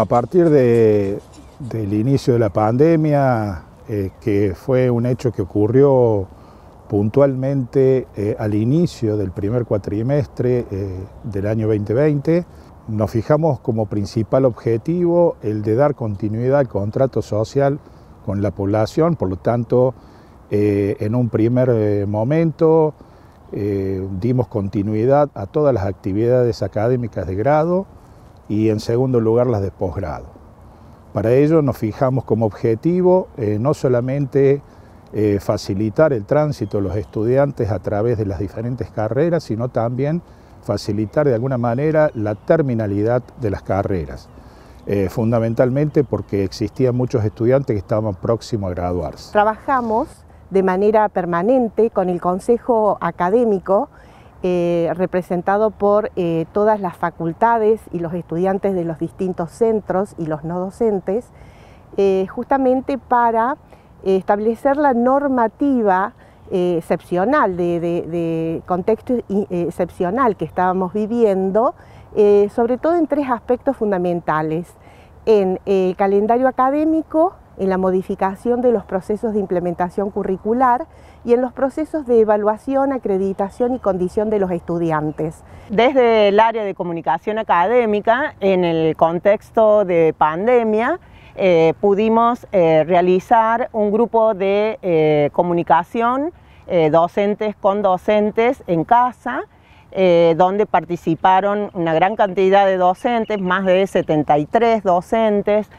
A partir del inicio de la pandemia, eh, que fue un hecho que ocurrió puntualmente eh, al inicio del primer cuatrimestre eh, del año 2020, nos fijamos como principal objetivo el de dar continuidad al contrato social con la población, por lo tanto, en un primer momento dimos continuidad a todas las actividades académicas de grado, y en segundo lugar las de posgrado. Para ello nos fijamos como objetivo eh, no solamente eh, facilitar el tránsito de los estudiantes a través de las diferentes carreras, sino también facilitar de alguna manera la terminalidad de las carreras. Eh, fundamentalmente porque existían muchos estudiantes que estaban próximos a graduarse. Trabajamos de manera permanente con el Consejo Académico eh, representado por eh, todas las facultades y los estudiantes de los distintos centros y los no docentes, eh, justamente para establecer la normativa excepcional, de, de contexto excepcional que estábamos viviendo, sobre todo en tres aspectos fundamentales, en el calendario académico, en la modificación de los procesos de implementación curricular y en los procesos de evaluación, acreditación y condición de los estudiantes. Desde el área de comunicación académica, en el contexto de pandemia, eh, pudimos eh, realizar un grupo de eh, comunicación docentes con docentes en casa, donde participaron una gran cantidad de docentes, más de 73 docentes.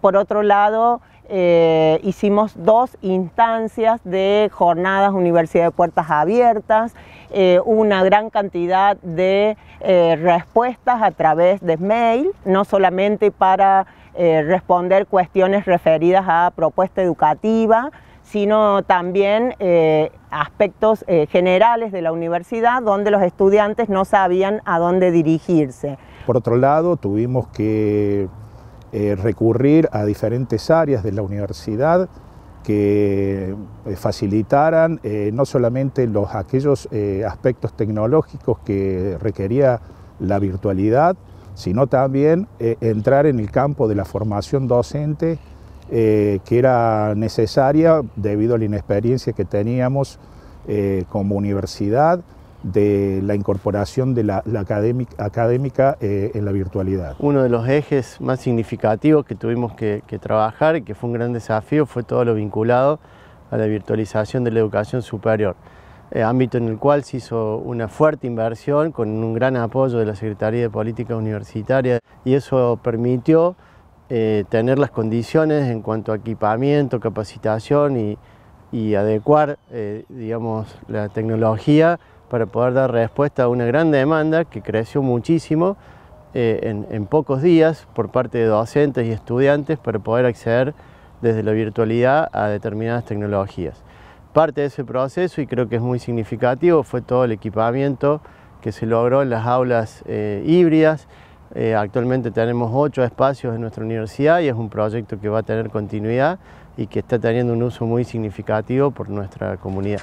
por otro lado, eh, hicimos dos instancias de jornadas Universidad de Puertas Abiertas, eh, una gran cantidad de eh, respuestas a través de mail, no solamente para responder cuestiones referidas a propuesta educativa, sino también aspectos generales de la universidad donde los estudiantes no sabían a dónde dirigirse. Por otro lado, tuvimos que eh, recurrir a diferentes áreas de la universidad que eh, facilitaran eh, no solamente los, aquellos aspectos tecnológicos que requería la virtualidad, sino también entrar en el campo de la formación docente que era necesaria debido a la inexperiencia que teníamos como universidad de la incorporación de la, académica, eh, en la virtualidad. Uno de los ejes más significativos que tuvimos que, trabajar y que fue un gran desafío fue todo lo vinculado a la virtualización de la educación superior, eh, ámbito en el cual se hizo una fuerte inversión con un gran apoyo de la Secretaría de Política Universitaria y eso permitió eh, tener las condiciones en cuanto a equipamiento, capacitación y, adecuar la tecnología para poder dar respuesta a una gran demanda que creció muchísimo eh, en, pocos días por parte de docentes y estudiantes para poder acceder desde la virtualidad a determinadas tecnologías. Parte de ese proceso, y creo que es muy significativo, fue todo el equipamiento que se logró en las aulas eh, híbridas. Eh, actualmente tenemos ocho espacios en nuestra universidad y es un proyecto que va a tener continuidad y que está teniendo un uso muy significativo por nuestra comunidad.